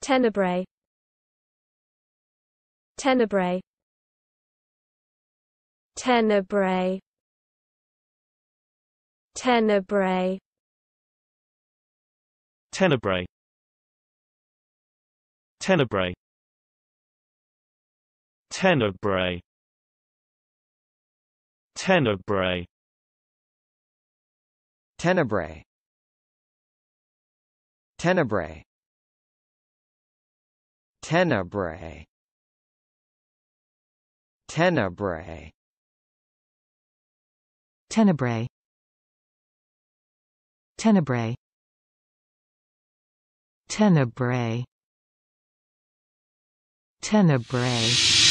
Tenebrae Tenebrae Tenebrae Tenebrae Tenebrae Tenebrae Tenebrae Tenebrae Tenebrae Tenebrae Tenebrae Tenebrae Tenebrae Tenebrae Tenebrae Tenebrae